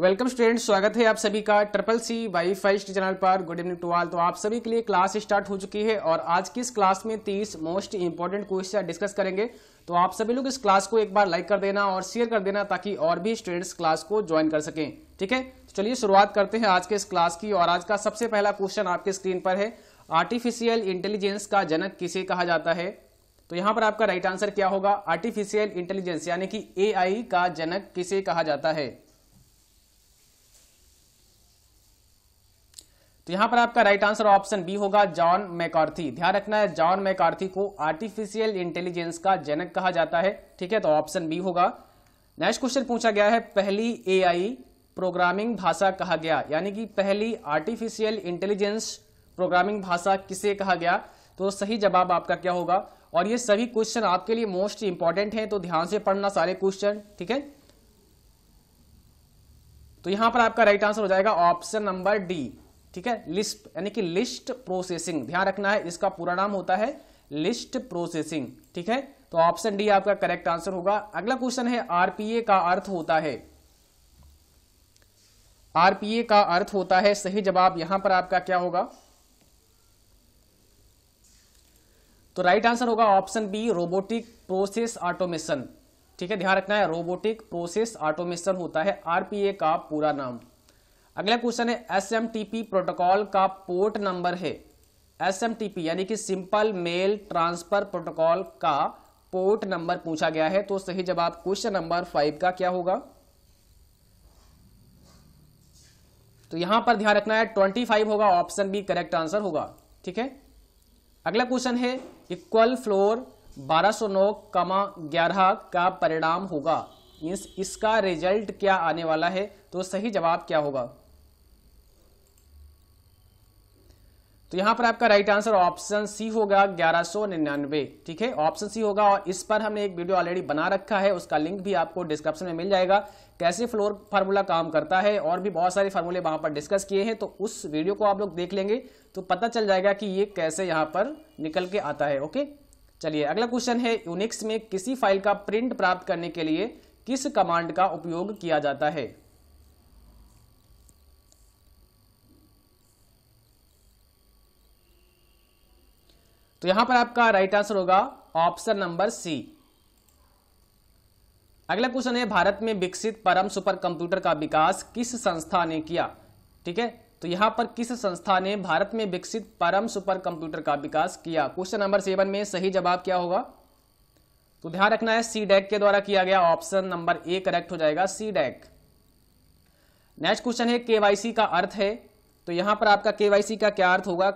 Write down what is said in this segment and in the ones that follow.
welcome students स्वागत है आप सभी का triple C Y five channel पर गुड इवनिंग टू ऑल तो आप सभी के लिए क्लास स्टार्ट हो चुकी है और आज की इस क्लास में 30 मोस्ट इंपॉर्टेंट क्वेश्चन डिस्कस करेंगे तो आप सभी लोग इस क्लास को एक बार लाइक कर देना और शेयर कर देना ताकि और भी स्टूडेंट्स क्लास को ज्वाइन कर सकें ठीक है तो चलिए शुरुआत करते हैं आज के इस क्लास की और आज का सबसे पहला क्वेश्चन आपके स्क्रीन पर है आर्टिफिशियल इंटेलिजेंस का जनक किसे कहा जाता है तो यहाँ पर आपका राइट आंसर क्या होगा आर्टिफिशियल इंटेलिजेंस यानी कि ए का जनक किसे कहा जाता है तो यहां पर आपका राइट आंसर ऑप्शन बी होगा जॉन मैकार्थी ध्यान रखना है जॉन मैकार्थी को आर्टिफिशियल इंटेलिजेंस का जनक कहा जाता है ठीक है तो ऑप्शन बी होगा नेक्स्ट क्वेश्चन पूछा गया है पहली एआई प्रोग्रामिंग भाषा कहा गया यानी कि पहली आर्टिफिशियल इंटेलिजेंस प्रोग्रामिंग भाषा किसे कहा गया तो सही जवाब आपका क्या होगा और ये सभी क्वेश्चन आपके लिए मोस्ट इंपॉर्टेंट हैं तो ध्यान से पढ़ना सारे क्वेश्चन ठीक है तो यहां पर आपका राइट आंसर हो जाएगा ऑप्शन नंबर डी ठीक है लिस्ट यानी कि लिस्ट प्रोसेसिंग ध्यान रखना है इसका पूरा नाम होता है लिस्ट प्रोसेसिंग ठीक है तो ऑप्शन डी आपका करेक्ट आंसर होगा अगला क्वेश्चन है आरपीए का अर्थ होता है आरपीए का अर्थ होता है सही जवाब यहां पर आपका क्या होगा तो राइट आंसर होगा option B robotic process automation ठीक है ध्यान रखना है रोबोटिक प्रोसेस ऑटोमेशन होता है आरपीए का पूरा नाम अगला क्वेश्चन है एसएमटीपी प्रोटोकॉल का पोर्ट नंबर है एसएमटीपी यानी कि सिंपल मेल ट्रांसफर प्रोटोकॉल का पोर्ट नंबर पूछा गया है तो सही जवाब क्वेश्चन नंबर फाइव का क्या होगा तो यहां पर ध्यान रखना है ट्वेंटी फाइव होगा ऑप्शन बी करेक्ट आंसर होगा ठीक है अगला क्वेश्चन है इक्वल फ्लोर बारह सौ नौ कमा ग्यारह का परिणाम होगा इसका रिजल्ट क्या आने वाला है तो सही जवाब क्या होगा तो यहां पर आपका राइट आंसर ऑप्शन सी होगा ग्यारह ठीक है ऑप्शन सी होगा और इस पर हमने एक वीडियो ऑलरेडी बना रखा है उसका लिंक भी आपको डिस्क्रिप्शन में मिल जाएगा कैसे फ्लोर फार्मूला काम करता है और भी बहुत सारे फार्मूले वहां पर डिस्कस किए हैं तो उस वीडियो को आप लोग देख लेंगे तो पता चल जाएगा कि ये कैसे यहां पर निकल के आता है ओके चलिए अगला क्वेश्चन है यूनिक्स में किसी फाइल का प्रिंट प्राप्त करने के लिए किस कमांड का उपयोग किया जाता है तो यहां पर आपका राइट आंसर होगा ऑप्शन नंबर सी अगला क्वेश्चन है भारत में विकसित परम सुपर कंप्यूटर का विकास किस संस्था ने किया ठीक है तो यहां पर किस संस्था ने भारत में विकसित परम सुपर कंप्यूटर का विकास किया क्वेश्चन नंबर सेवन में सही जवाब क्या होगा तो ध्यान रखना है सी डैक e के द्वारा किया गया ऑप्शन नंबर ए करेक्ट हो जाएगा सी डैक नेक्स्ट क्वेश्चन है केवाईसी का अर्थ है तो यहां पर आपका केवाईसी का क्या अर्थ होगा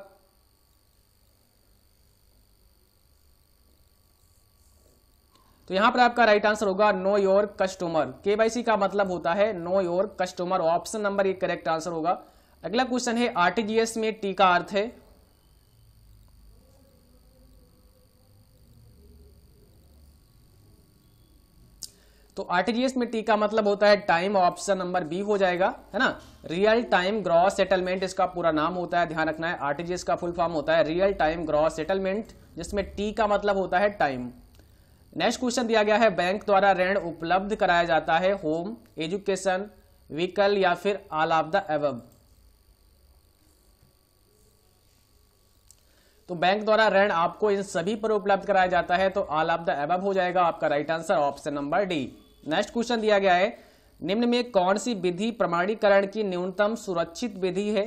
तो यहां पर आपका राइट आंसर होगा नो योर कस्टमर केवाईसी का मतलब होता है know your customer option number एक करेक्ट आंसर होगा अगला क्वेश्चन है आरटीजीएस में टी का अर्थ है तो आरटीजीएस में टी का मतलब होता है टाइम ऑप्शन नंबर बी हो जाएगा है ना रियल टाइम ग्रॉस सेटलमेंट इसका पूरा नाम होता है ध्यान रखना है आरटीजीएस का फुल फॉर्म होता है रियल टाइम ग्रॉस सेटलमेंट जिसमें टी का मतलब होता है टाइम नेक्स्ट क्वेश्चन दिया गया है बैंक द्वारा ऋण उपलब्ध कराया जाता है होम एजुकेशन व्हीकल या फिर ऑल ऑफ द एवब तो बैंक द्वारा ऋण आपको इन सभी पर उपलब्ध कराया जाता है तो ऑल ऑफ द एबब हो जाएगा आपका right answer option number D next question दिया गया है निम्न में कौन सी विधि प्रमाणीकरण की न्यूनतम सुरक्षित विधि है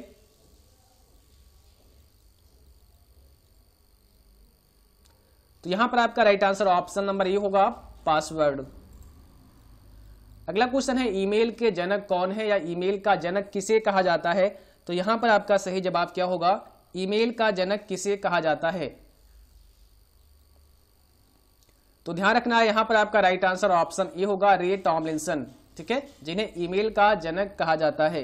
तो यहां पर आपका right answer option number A होगा पासवर्ड अगला क्वेश्चन है ईमेल के जनक कौन है या ईमेल का जनक किसे कहा जाता है तो यहां पर आपका सही जवाब क्या होगा ईमेल का जनक किसे कहा जाता है तो ध्यान रखना है यहां पर आपका राइट आंसर ऑप्शन ए होगा रे टॉमलिंसन ठीक है जिन्हें ईमेल का जनक कहा जाता है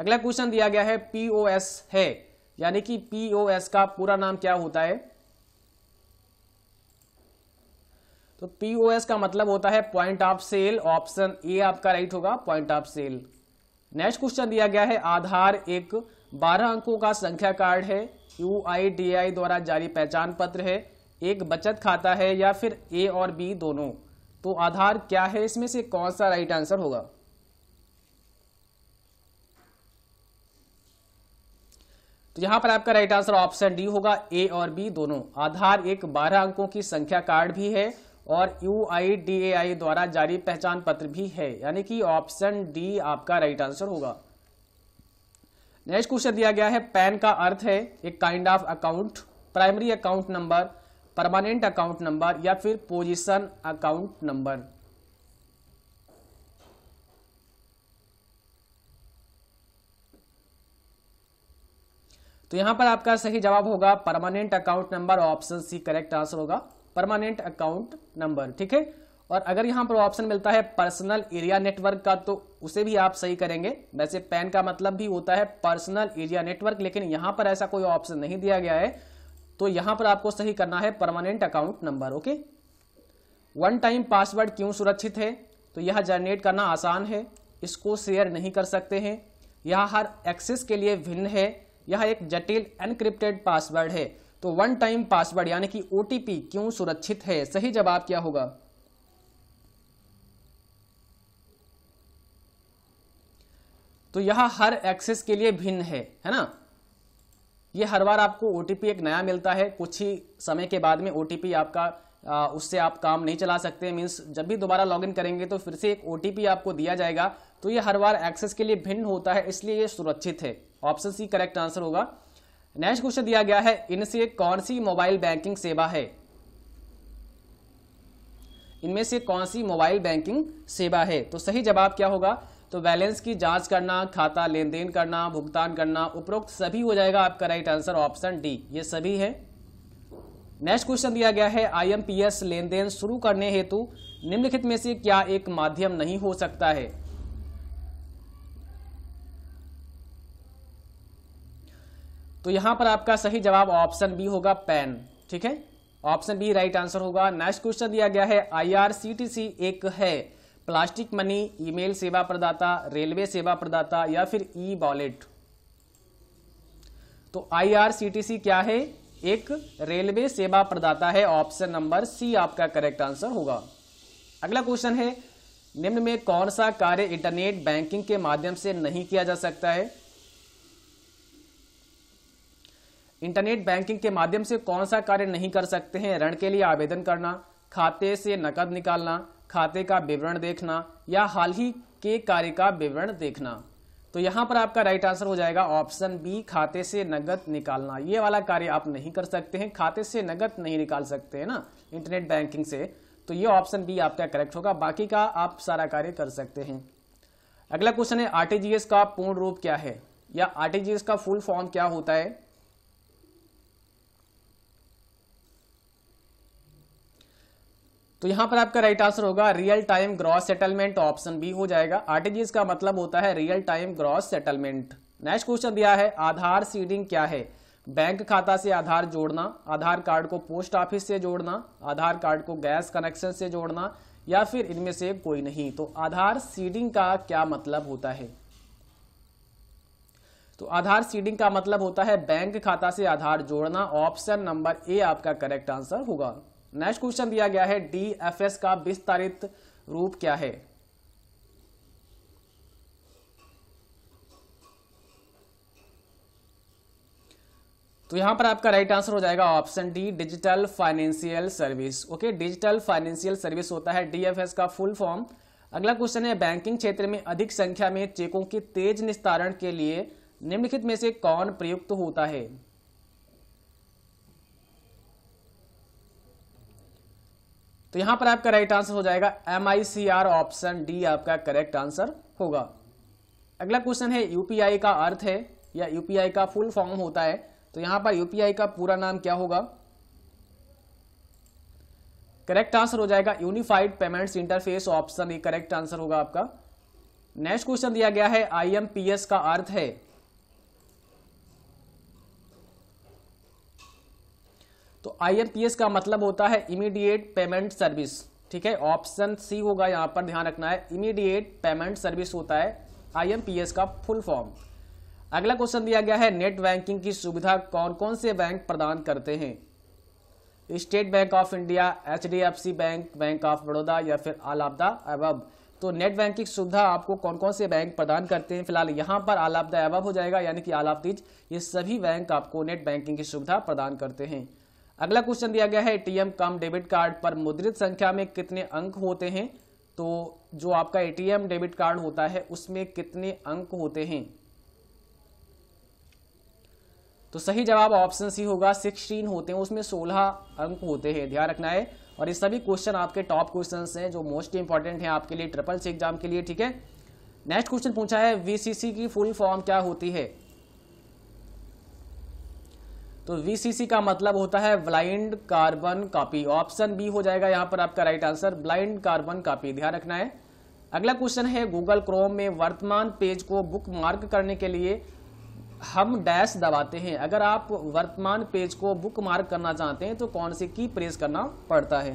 अगला क्वेश्चन दिया गया है पीओएस है यानी कि पीओएस का पूरा नाम क्या होता है तो पीओएस का मतलब होता है point of sale option A आपका राइट होगा point of sale next question दिया गया है आधार एक बारह अंकों का संख्या कार्ड है यू आई डी आई द्वारा जारी पहचान पत्र है एक बचत खाता है या फिर ए और बी दोनों तो आधार क्या है इसमें से कौन सा राइट आंसर होगा तो यहां पर आपका राइट आंसर ऑप्शन डी होगा ए और बी दोनों आधार एक बारह अंकों की संख्या कार्ड भी है और यू आई डी ए आई द्वारा जारी पहचान पत्र भी है यानी कि ऑप्शन डी आपका राइट आंसर होगा नेक्स्ट क्वेश्चन दिया गया है पैन का अर्थ है एक kind of account primary account number permanent account number या फिर पोजीशन अकाउंट नंबर तो यहां पर आपका सही जवाब होगा permanent account number option C correct answer होगा परमानेंट अकाउंट नंबर ठीक है और अगर यहाँ पर ऑप्शन मिलता है पर्सनल एरिया नेटवर्क का तो उसे भी आप सही करेंगे वैसे पैन का मतलब भी होता है पर्सनल एरिया नेटवर्क लेकिन यहाँ पर ऐसा कोई ऑप्शन नहीं दिया गया है तो यहाँ पर आपको सही करना है permanent account number okay one time password क्यों सुरक्षित है तो यह जनरेट करना आसान है इसको शेयर नहीं कर सकते हैं यह हर एक्सेस के लिए भिन्न है यह एक जटिल एनक्रिप्टेड पासवर्ड है तो वन टाइम पासवर्ड यानी कि ओटीपी क्यों सुरक्षित है सही जवाब क्या होगा तो यह हर एक्सेस के लिए भिन्न है है ना यह हर बार आपको ओटीपी एक नया मिलता है कुछ ही समय के बाद में ओटीपी आपका आ, उससे आप काम नहीं चला सकते मीन्स जब भी दोबारा लॉगिन करेंगे तो फिर से एक ओटीपी आपको दिया जाएगा तो यह हर बार एक्सेस के लिए भिन्न होता है इसलिए यह सुरक्षित है ऑप्शन सी करेक्ट आंसर होगा नेक्स्ट क्वेश्चन दिया गया है इनसे कौन सी मोबाइल बैंकिंग सेवा है इनमें से कौन सी मोबाइल बैंकिंग सेवा है तो सही जवाब क्या होगा तो बैलेंस की जांच करना खाता लेन देन करना भुगतान करना उपरोक्त सभी हो जाएगा आपका राइट आंसर ऑप्शन डी ये सभी है नेक्स्ट क्वेश्चन दिया गया है आईएमपीएस लेन देन शुरू करने हेतु निम्नलिखित में से क्या एक माध्यम नहीं हो सकता है तो यहां पर आपका सही जवाब ऑप्शन बी होगा पैन ठीक है ऑप्शन बी राइट आंसर होगा नेक्स्ट क्वेश्चन दिया गया है आईआरसीटीसी एक है प्लास्टिक मनी ईमेल सेवा प्रदाता रेलवे सेवा प्रदाता या फिर ई वॉलेट तो आईआरसीटीसी क्या है एक रेलवे सेवा प्रदाता है ऑप्शन नंबर सी आपका करेक्ट आंसर होगा अगला क्वेश्चन है निम्न में कौन सा कार्य इंटरनेट बैंकिंग के माध्यम से नहीं किया जा सकता है इंटरनेट बैंकिंग के माध्यम से कौन सा कार्य नहीं कर सकते हैं ऋण के लिए आवेदन करना खाते से नकद निकालना खाते का विवरण देखना या हाल ही के कार्य का विवरण देखना तो यहाँ पर आपका राइट आंसर हो जाएगा ऑप्शन बी खाते से नगद निकालना ये वाला कार्य आप नहीं कर सकते हैं खाते से नगद नहीं निकाल सकते हैं ना इंटरनेट बैंकिंग से तो ये ऑप्शन बी आपका करेक्ट होगा बाकी का आप सारा कार्य कर सकते हैं अगला क्वेश्चन है आरटीजीएस का पूर्ण रूप क्या है या आरटीजीएस का फुल फॉर्म क्या होता है तो यहां पर आपका राइट आंसर होगा real time gross settlement option B हो जाएगा आरटीजीएस का मतलब होता है real time gross settlement next question दिया है आधार सीडिंग क्या है बैंक खाता से आधार जोड़ना आधार कार्ड को पोस्ट ऑफिस से जोड़ना आधार कार्ड को गैस कनेक्शन से जोड़ना या फिर इनमें से कोई नहीं तो आधार सीडिंग का क्या मतलब होता है तो आधार सीडिंग का मतलब होता है बैंक खाता से आधार जोड़ना ऑप्शन नंबर ए आपका करेक्ट आंसर होगा नेक्स्ट क्वेश्चन दिया गया है डी एफ एस का विस्तारित रूप क्या है तो यहां पर आपका राइट आंसर हो जाएगा option D digital financial service okay digital financial service होता है डीएफएस का फुल फॉर्म अगला क्वेश्चन है बैंकिंग क्षेत्र में अधिक संख्या में चेकों के तेज निस्तारण के लिए निम्नलिखित में से कौन प्रयुक्त होता है तो यहां पर आपका राइट आंसर हो जाएगा M I C R option D आपका करेक्ट आंसर होगा अगला क्वेश्चन है यूपीआई का अर्थ है या यूपीआई का फुल फॉर्म होता है तो यहां पर यूपीआई का पूरा नाम क्या होगा करेक्ट आंसर हो जाएगा यूनिफाइड पेमेंट्स इंटरफेस ऑप्शन ये करेक्ट आंसर होगा आपका नेक्स्ट क्वेश्चन दिया गया है आईएमपीएस का अर्थ है तो आईएमपीएस का मतलब होता है इमीडिएट पेमेंट सर्विस ठीक है ऑप्शन सी होगा यहाँ पर ध्यान रखना है इमीडिएट पेमेंट सर्विस होता है आईएमपीएस का फुल फॉर्म अगला क्वेश्चन दिया गया है नेट बैंकिंग की सुविधा कौन कौन से बैंक प्रदान करते हैं State Bank of India H bank bank of Baroda या फिर आल ऑफ तो नेट बैंकिंग सुविधा आपको कौन कौन से बैंक प्रदान करते हैं फिलहाल यहाँ पर आल ऑफ द हो जाएगा यानी कि आल ऑफ ये सभी बैंक आपको नेट बैंकिंग की सुविधा प्रदान करते हैं अगला क्वेश्चन दिया गया है एटीएम कम डेबिट कार्ड पर मुद्रित संख्या में कितने अंक होते हैं तो जो आपका एटीएम डेबिट कार्ड होता है उसमें कितने अंक होते हैं तो सही जवाब ऑप्शन सी होगा सिक्सटीन होते हैं उसमें सोलह अंक होते हैं ध्यान रखना है और ये सभी क्वेश्चन आपके टॉप क्वेश्चन हैं जो मोस्ट इंपॉर्टेंट हैं आपके लिए ट्रिपल सी एग्जाम के लिए ठीक है नेक्स्ट क्वेश्चन पूछा है वीसीसी की फुल फॉर्म क्या होती है तो वीसीसी का मतलब होता है blind carbon copy option B हो जाएगा यहां पर आपका right answer blind carbon copy ध्यान रखना है अगला क्वेश्चन है गूगल क्रोम में वर्तमान पेज को बुक मार्क करने के लिए हम डैश दबाते हैं अगर आप वर्तमान पेज को बुक मार्क करना चाहते हैं तो कौन सी की प्रेस करना पड़ता है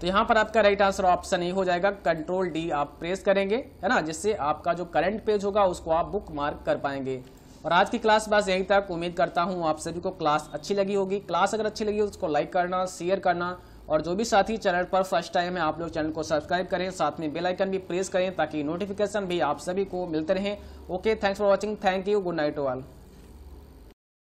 तो यहां पर आपका राइट आंसर ऑप्शन ए हो जाएगा कंट्रोल डी आप प्रेस करेंगे है ना जिससे आपका जो करंट पेज होगा उसको आप बुक मार्क कर पाएंगे और आज की क्लास बस यहीं तक उम्मीद करता हूँ आप सभी को क्लास अच्छी लगी होगी क्लास अगर अच्छी लगी हो तो उसको लाइक करना शेयर करना और जो भी साथी चैनल पर फर्स्ट टाइम है आप लोग चैनल को सब्सक्राइब करें साथ में बेल आइकन भी प्रेस करें ताकि नोटिफिकेशन भी आप सभी को मिलते रहें okay thanks for watching thank you good night all